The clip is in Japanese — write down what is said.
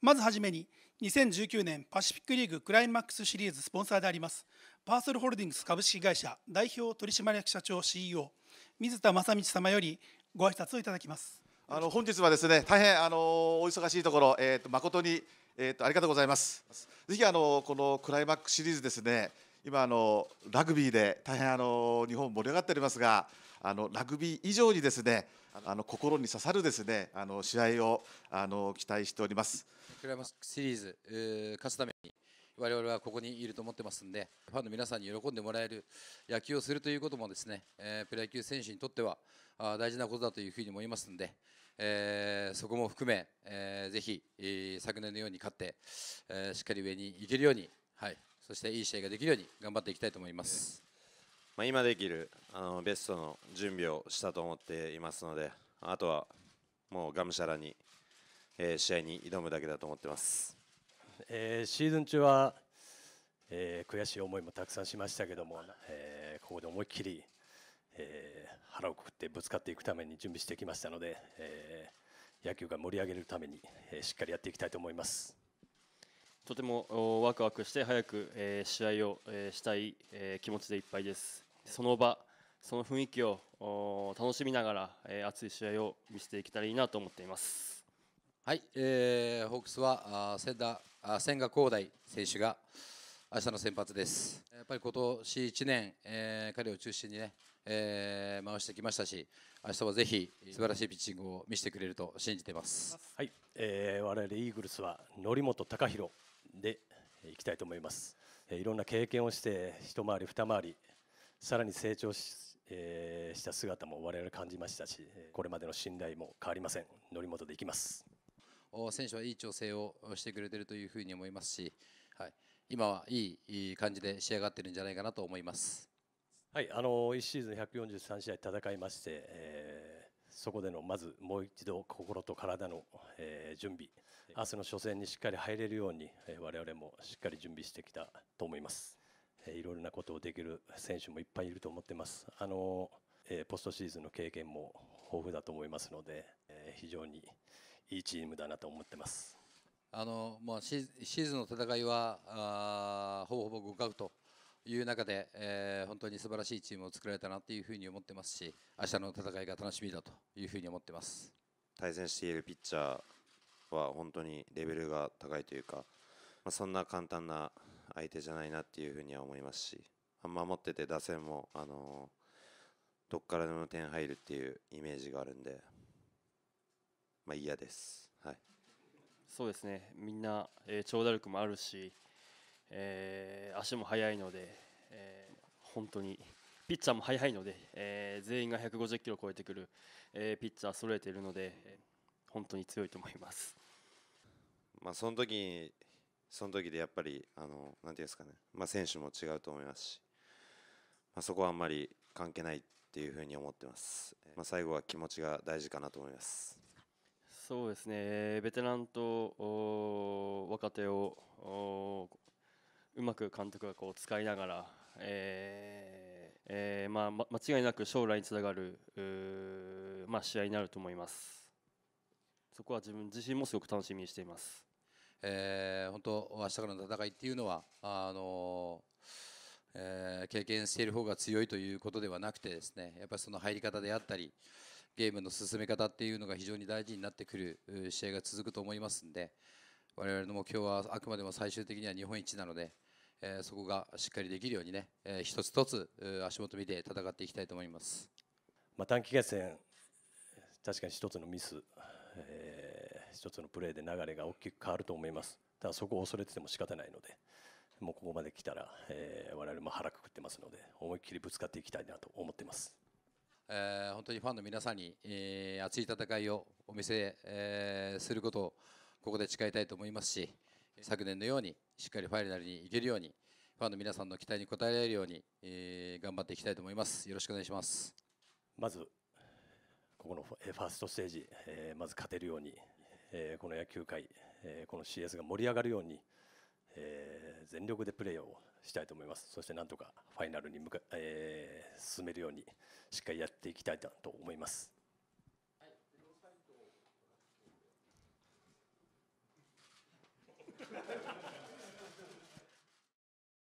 まずはじめに2019年パシフィックリーグクライマックスシリーズスポンサーでありますパーソルホールディングス株式会社代表取締役社長 CEO 水田正道様よりご挨拶をいただきますあの本日はですね大変あのお忙しいところ、えーと、誠に、えーとありがとうございますぜひあのこのクライマックスシリーズですね今あのラグビーで大変あの日本盛り上がっておりますがあのラグビー以上にですねあの心に刺さるですねあの試合をあの期待しております。クライマックスシリーズ勝つために我々はここにいると思ってますんでファンの皆さんに喜んでもらえる野球をするということもですね、えー、プロ野球選手にとっては大事なことだというふうに思いますんで、えー、そこも含め、えー、ぜひ、えー、昨年のように勝って、えー、しっかり上に行けるように、はい、そしていい試合ができるように頑張っていきたいと思います。まあ、今できるあのベストの準備をしたと思っていますのであとはもうがむしゃらにえー、試合に挑むだけだと思ってます、えー、シーズン中は、えー、悔しい思いもたくさんしましたけども、えここで思いっきり、え腹をくくってぶつかっていくために準備してきましたので、え野球が盛り上げるために、えしっかりやっていきたいと思います。とてもワクワクして早く、え試合を、えしたい、え気持ちでいっぱいです。その場その雰囲気を楽しみながら、え熱い試合を見せていけたらいいなと思っています。はい、えー、ホークスは千田千賀滉大選手が明日の先発です。やっぱり今年1年、えー、彼を中心にね、えー、回してきましたし、明日はぜひ素晴らしいピッチングを見せてくれると信じてます。はい、えー、我々イーグルスは則本貴弘でいきたいと思います。えー、いろんな経験をして一回り二回り、さらに成長し。えー、した姿も我々感じましたしこれまでの信頼も変わりません則本でいきます選手はいい調整をしてくれているというふうに思いますし、はい、今はいい感じで仕上がってるんじゃないかなと思います。はい、あの1シーズン143試合戦いまして、えー、そこでのまずもう一度心と体の、えー、準備、明日の初戦にしっかり入れるように、えー、我々もしっかり準備してきたと思います。えー、いろいろなことをできる選手もいっぱいいると思ってます。あのえー、ポストシーズンの経験も豊富だと思いますので、えー、非常にいいチームだなと思ってます。あのまあ、シーズンの戦いはあほぼほぼ互角という中で、えー、本当に素晴らしいチームを作られたなというふうに思ってますし明日の戦いが楽しみだというふうに思ってます対戦しているピッチャーは本当にレベルが高いというか、まあ、そんな簡単な相手じゃないなっていうふうには思いますし守ってて打線も、あのー、どっからでも点入るっていうイメージがあるんでまあ、嫌です。はい、そうですね、みんな、えー、長打力もあるし、えー、足も速いので、えー、本当に、ピッチャーも速いので、えー、全員が150キロ超えてくる、えー、ピッチャー揃えているので、えー、本当に強いと思います。まあ、その時にその時でやっぱり、あのなんていうんですかね、まあ、選手も違うと思いますし、まあ、そこはあんまり関係ないっていうふうに思ってます。まあ、最後は気持ちが大事かなと思います。そうですね、ベテランと若手をうまく監督がこう使いながら、えーえーまあ、間違いなく将来につながる、まあ、試合になると思います。そこは自分自身もすごく楽しみにしています。えー、本当、明日からの戦いっていうのは、あのえー、経験している方が強いということではなくてですね、やっぱりその入り方であったり、ゲームの進め方っていうのが非常に大事になってくる試合が続くと思いますんで我々の目標はあくまでも最終的には日本一なので、えそこがしっかりできるようにね、えー、一つ一つ足元見て戦っていきたいと思います、まあ、短期決戦確かに一つのミス、えー、一つのプレーで流れが大きく変わると思いますただそこを恐れてても仕方ないのでもうここまで来たら、えー、我々も腹くくってますので思いっきりぶつかっていきたいなと思ってますえー、本当にファンの皆さんに、えー、熱い戦いをお見せ、えー、することをここで誓いたいと思いますし昨年のようにしっかりファイナルに行けるようにファンの皆さんの期待に応えられるように、えー、頑張っていきたいと思いますよろしくお願いしますまずここのファーストステージ、えー、まず勝てるように、えー、この野球界、えー、この CS が盛り上がるようにえー、全力でプレーをしたいと思います、そしてなんとかファイナルに向か、えー、進めるように、しっかりやっていきたいと思います。はい